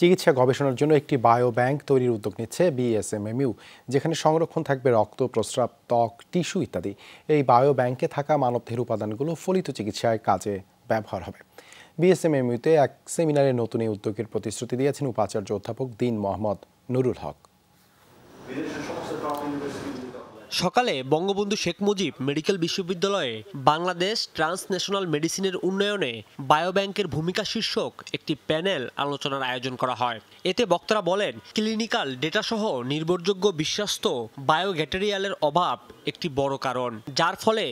চিকিৎসা গবেষণার জন্য একটি বায়ো ব্যাংক তৈরির উদ্যোগ নিচ্ছে বিএসএমএমইউ যেখানে সংরক্ষণ থাকবে রক্ত প্রস্রাব ত্বক টিস্যু ইত্যাদি এই বায়ো ব্যাংকে থাকা মানবদেহের উপাদানগুলো ফলিত চিকিৎসায় কাজে ব্যবহার হবে বিএসএমএমইউতে এক সেমিনারে নতুন এই উদ্যোগের প্রতিশ্রুতি দিয়েছেন উপাচার্য অধ্যাপক দিন মোহাম্মদ নুরুল হক সকালে বঙ্গবন্ধু শেখ মুজিব মেডিকেল বিশ্ববিদ্যালয়ে বাংলাদেশ ট্রান্সন্যাশনাল মেডিসিনের উন্নয়নে বায়োব্যাংকের ভূমিকা শীর্ষক একটি প্যানেল আলোচনার আয়োজন করা হয় এতে বক্তারা বলেন ক্লিনিক্যাল ডেটাসহ নির্ভরযোগ্য বিশ্বস্ত বায়োগ্যাটেরিয়ালের অভাব একটি বড় কারণ যার ফলে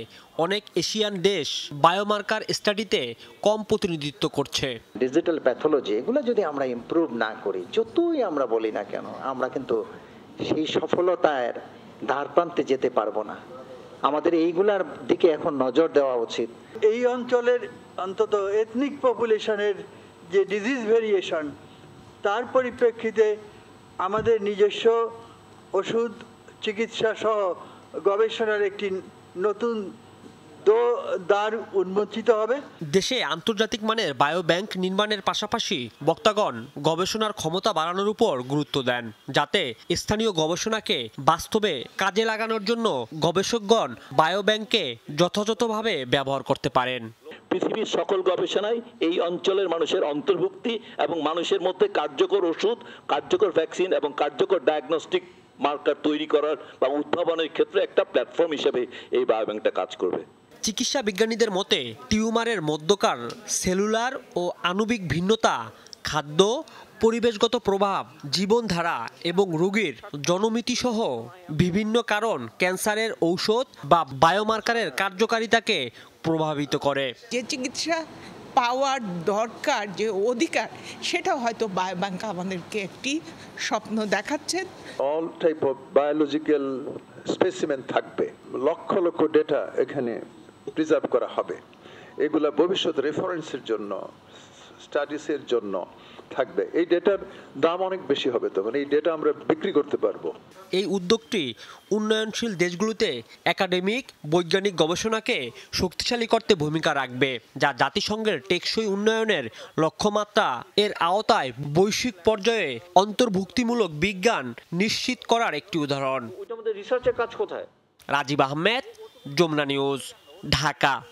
অনেক এশিয়ান দেশ বায়োমার্কার স্টাডিতে কম প্রতিনিধিত্ব করছে ডিজিটাল প্যাথোলজি এগুলো যদি আমরা ইম্প্রুভ না করি যতই আমরা বলি না কেন আমরা কিন্তু সেই সফলতার ধার প্রান্তে যেতে পারবো না আমাদের এইগুলার দিকে এখন নজর দেওয়া উচিত এই অঞ্চলের অন্তত এথনিক পপুলেশনের যে ডিজিজ ভেরিয়েশন তার পরিপ্রেক্ষিতে আমাদের নিজস্ব ওষুধ চিকিৎসা সহ গবেষণার একটি নতুন তো দ্বার উন্মোচিত হবে দেশে আন্তর্জাতিক মানের বায়োব্যাংক নির্মাণের পাশাপাশি বক্তাগণ গবেষণার ক্ষমতা বাড়ানোর উপর গুরুত্ব দেন যাতে স্থানীয় গবেষণাকে বাস্তবে কাজে লাগানোর জন্য গবেষকগণ যথাযথভাবে ব্যবহার করতে পারেন পৃথিবীর সকল গবেষণায় এই অঞ্চলের মানুষের অন্তর্ভুক্তি এবং মানুষের মধ্যে কার্যকর ওষুধ কার্যকর ভ্যাকসিন এবং কার্যকর ডায়াগনস্টিক মার্কার তৈরি করার বা উদ্ভাবনের ক্ষেত্রে একটা প্ল্যাটফর্ম হিসেবে এই বায়োব্যাংকটা কাজ করবে চিকিৎসা বিজ্ঞানীদের মতে টিউমারের মধ্যকার সেলুলার ও আণবিক ভিন্নতা খাদ্য পরিবেশগত প্রভাব জীবনধারা এবং রোগীর জনমিতিসহ বিভিন্ন কারণ ক্যান্সারের ঔষধ বা বায়োমার্কারের কার্যকারিতাকে প্রভাবিত করে যে চিকিৎসা পাওয়ার দরকার যে অধিকার সেটা হয়তো বায়োব্যাংক আমাদেরকে একটি স্বপ্ন দেখাচ্ছেন all type of biological specimen থাকবে লক্ষ লক্ষ ডেটা এখানে প্রিজার্ভ করা হবে এগুলা ভবিষ্যৎ রেফারেন্সের জন্য স্টাডিসের জন্য থাকবে এই ডেটার দাম অনেক বেশি হবে তখন এই ডেটা আমরা বিক্রি করতে পারবো এই উদ্যোগটি উন্নয়নশীল দেশগুলোতে একাডেমিক বৈজ্ঞানিক গবেষণাকে শক্তিশালী করতে ভূমিকা রাখবে যা জাতিসংঘের টেকসই উন্নয়নের লক্ষ্যমাত্রা এর আওতায় বৈশ্বিক পর্যায়ে অন্তর্ভুক্তিমূলক বিজ্ঞান নিশ্চিত করার একটি উদাহরণ রাজীব আহমেদ যমুনা নিউজ ढाका